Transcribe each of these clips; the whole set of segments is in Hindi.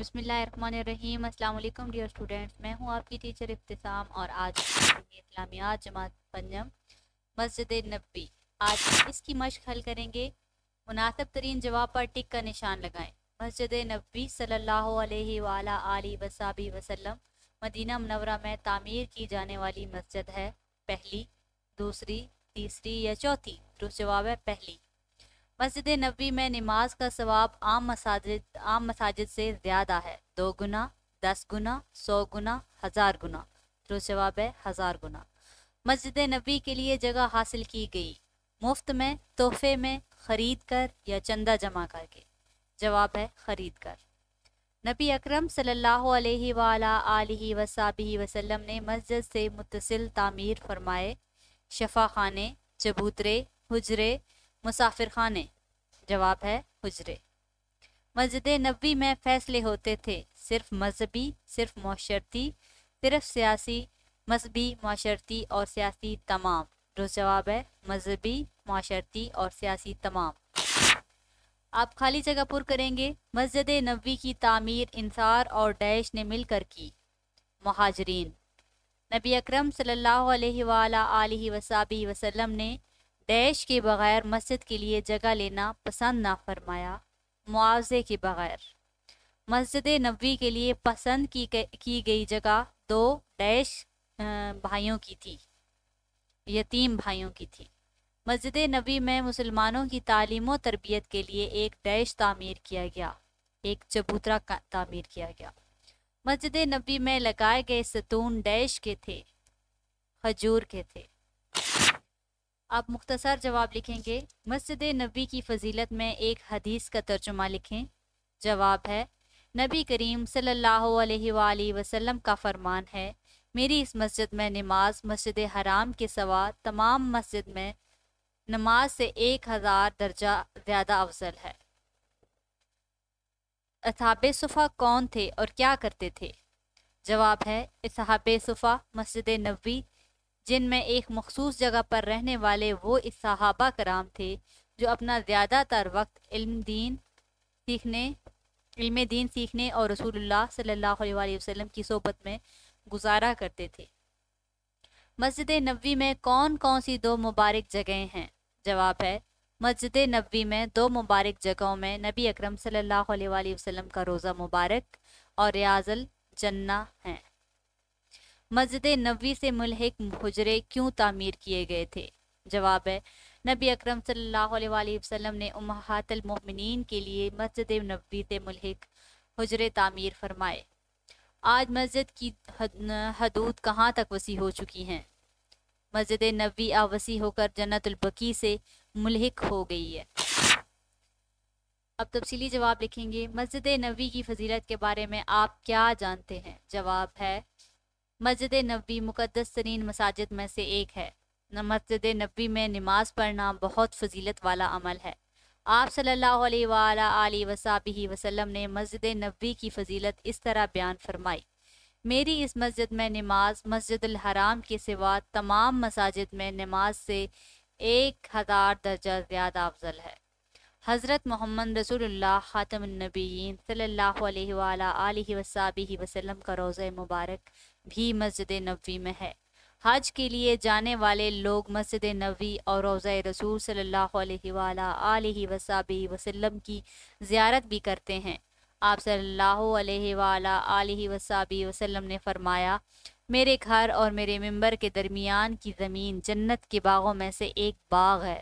बसमीम अल्लाम डियर स्टूडेंट्स मैं हूँ आपकी टीचर इफ्तसाम और आज इस्लामिया जमात पंजम मस्जिद नबी आज इसकी मशक हल करेंगे मुनासब तरीन जवाब पर टिक का निशान लगाएं मस्जिद नबी सल्लल्लाहु अलैहि वाला वसाबी वसल्लम मदीना मनवरा में तामीर की जाने वाली मस्जिद है पहली दूसरी तीसरी या चौथी दुरुस्त तो जवाब है पहली मस्जिद नबी में नमाज का सवाब आम मसाजिद आम मसाजिद से ज़्यादा है दो गुना दस गुना सौ गुना हज़ार गुना तो सवाब है हज़ार गुना मस्जिद नबी के लिए जगह हासिल की गई मुफ्त में तोहफे में ख़रीद कर या चंदा जमा करके जवाब है ख़रीद कर नबी अक्रम सल्लल्लाहु अलैहि अलैहि वसाबी वसल्लम ने मस्जिद से मुतसिल तामीर फरमाए शफा खाने चबूतरे हजरे मुसाफिर खाने जवाब है हजरे मस्जिद नबी में फैसले होते थे सिर्फ मजहबी सिर्फ माशरती सिर्फ सियासी मजहबी माशरती और सियासी तमाम जो जवाब है मजहबी माशरती और सियासी तमाम आप खाली जगह पुर करेंगे मस्जिद नबी की तामीर इंसार और डैश ने मिलकर की महाजरीन नबी अक्रम सल्ला वसाबी वसलम ने दैश के बग़ैर मस्जिद के लिए जगह लेना पसंद ना फरमाया मुआवजे के बग़ैर मस्जिद नबी के लिए पसंद की की गई जगह दो दैश भाइयों की थी यतीम भाइयों की थी मस्जिद नबी में मुसलमानों की तालीम तरबियत के लिए एक दैश तामीर किया गया एक चबूतरा तामीर किया गया मस्जिद नबी में लगाए गए सतून डैश के थे खजूर के थे आप मुख्तसर जवाब लिखेंगे मस्जिद नबी की फजीलत में एक हदीस का तर्जुमा लिखें जवाब है नबी करीम सल्लल्लाहु अलैहि वसल्लम का फरमान है मेरी इस मस्जिद में नमाज मस्जिद हराम के सवा तमाम मस्जिद में नमाज से एक हज़ार दर्जा ज़्यादा अफजल है असहाब सफ़ा कौन थे और क्या करते थे जवाब है इसहाब मस्जिद नबी जिनमें एक मखसूस जगह पर रहने वाले वो इस सहाबा कराम थे जो अपना ज़्यादातर वक्त इल्म दीन सीखने इल्म दीन सीखने और रसूलुल्लाह सल्लल्लाहु अलैहि वसल्लम की सोबत में गुजारा करते थे मस्जिद नबी में कौन कौन सी दो मुबारक जगहें हैं जवाब है मस्जिद नबी में दो मुबारक जगहों में नबी अक्रम सल्ला वसलम का रोज़ा मुबारक और रियाजल जन्ना हैं मस्जिद नबी से मुलहक हजरे क्यों तामीर किए गए थे जवाब है नबी अक्रम सल्लाम ने उमहातल के लिए मस्जिद नबी से मुलहक हजरे तामीर फरमाए आज मस्जिद की हदूद कहाँ तक वसी हो चुकी हैं मस्जिद नबी आवसी होकर जन्नतुलबकी से मुलहक हो गई है अब तफसीली जवाब लिखेंगे मस्जिद नबी की फजीलत के बारे में आप क्या जानते हैं जवाब है मस्जिद नबी मुक़दस तरीन मसाजिद में से एक है मस्जिद नबी में नमाज़ पढ़ना बहुत फजीलत वाला अमल है आप सल्लल्लाहु अलैहि वसाबी वसल्लम ने मस्जिद नबी की फजीलत इस तरह बयान फरमाई मेरी इस मस्जिद में नमाज मस्जिद हराम के सिवा तमाम मसाजिद में नमाज से एक हज़ार दर्जा ज़्यादा अफजल है हज़रत मोहम्मद रसूलुल्लाह खातमनबी सल्लल्लाहु अलैहि वसलम का रोज़ मुबारक भी मस्जिद नबी में है हज के लिए जाने वाले लोग मस्जिद नबी और रोज़ रसूल सल्ला वसाबी वसलम की ज़्यारत भी करते हैं आप सल्ला वसाबी वसलम ने फरमाया मेरे घर और मेरे मंबर के दरमियान की ज़मीन जन्नत के बागों में से एक बाग है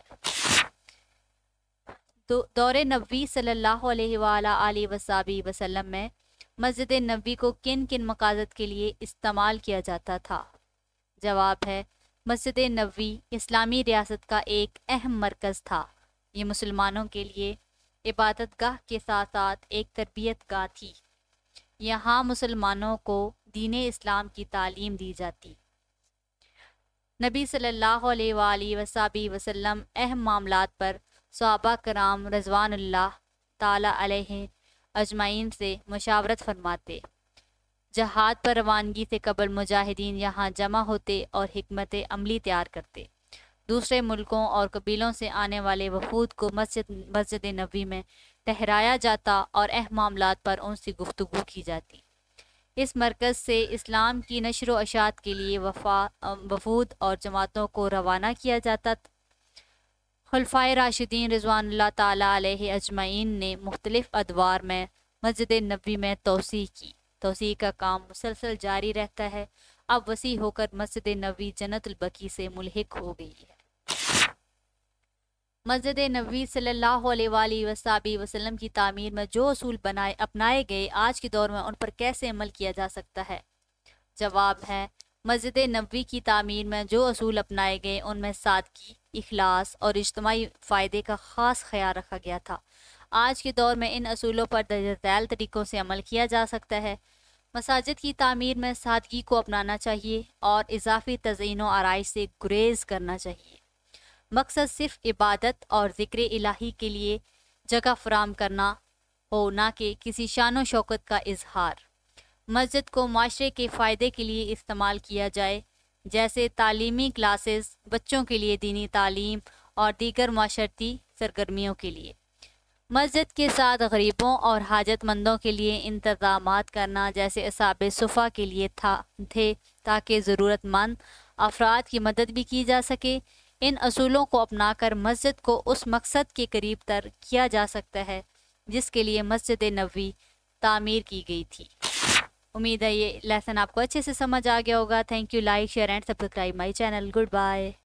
तो दौरे नबी सल्लल्लाहु अलैहि वसल्लम में मस्जिद नबी को किन किन मकासद के लिए इस्तेमाल किया जाता था जवाब है मस्जिद नबी इस्लामी रियासत का एक अहम मरकज़ था ये मुसलमानों के लिए इबादत गाह के साथ साथ एक तरबियत गाह थी यहाँ मुसलमानों को दीन इस्लाम की तालीम दी जाती नबी सल्लल्लाहु अलैहि वसल्लम अहम मामलात पर सहाबा कराम रजवान ताला अजमाइन से मशावरत फरमाते जहाद पर रवानगी से कबल मुजाहिदीन यहाँ जमा होते और हमत अमली तैयार करते दूसरे मुल्कों और कबीलों से आने वाले वफूद को मस्जिद मस्जिद नबी में ठहराया जाता और अहम मामला पर उनसे गुफ्तु की जाती इस मरकज़ से इस्लाम की नशर अशात के लिए वफा वफूद और जमातों को रवाना किया जाता खलफ़ा राशिदीन रिजवान तजमैन ने मुख्तलिफ़ अदवार में मस्जिद नबी में तोसी की तोसी का काम मुसलसल जारी रहता है अब वसी होकर मस्जिद नबी जन्नतबकी से मुलहक हो गई है मस्जिद नबी सल्लल्लाहु वसाबी वसलम की तमीर में जो असूल बनाए अपनाए गए आज के दौर में उन पर कैसे अमल किया जा सकता है जवाब है मस्जिद नबी की तमीर में जो असूल अपनाए गए उनमें सादगी इखलास और इज्तमी फ़ायदे का ख़ास ख्याल रखा गया था आज के दौर में इन असूलों पर दर्जैल तरीक़ों से अमल किया जा सकता है मसाजिद की तमीर में सादगी को अपनाना चाहिए और इजाफी तज़ीन आरइश से गुरेज करना चाहिए मकसद सिर्फ इबादत और ज़िक्र इलाही के लिए जगह फराम करना हो ना कि किसी शान शौकत का इजहार मस्जिद को माशरे के फ़ायदे के लिए इस्तेमाल किया जाए जैसे तालीमी क्लासेस बच्चों के लिए दीनी तालीम और दीगर माशरती सरगर्मियों के लिए मस्जिद के साथ गरीबों और हाजतमंदों के लिए इंतजाम करना जैसे असाब सफ़ा के लिए था थे ताकि ज़रूरतमंद अफराद की मदद भी की जा सके इन असूलों को अपना कर मस्जिद को उस मकसद के करीब तर किया जा सकता है जिसके लिए मस्जिद नबी तामीर की गई थी उम्मीद है ये लेसन आपको अच्छे से समझ आ गया होगा thank you like share and subscribe my channel good bye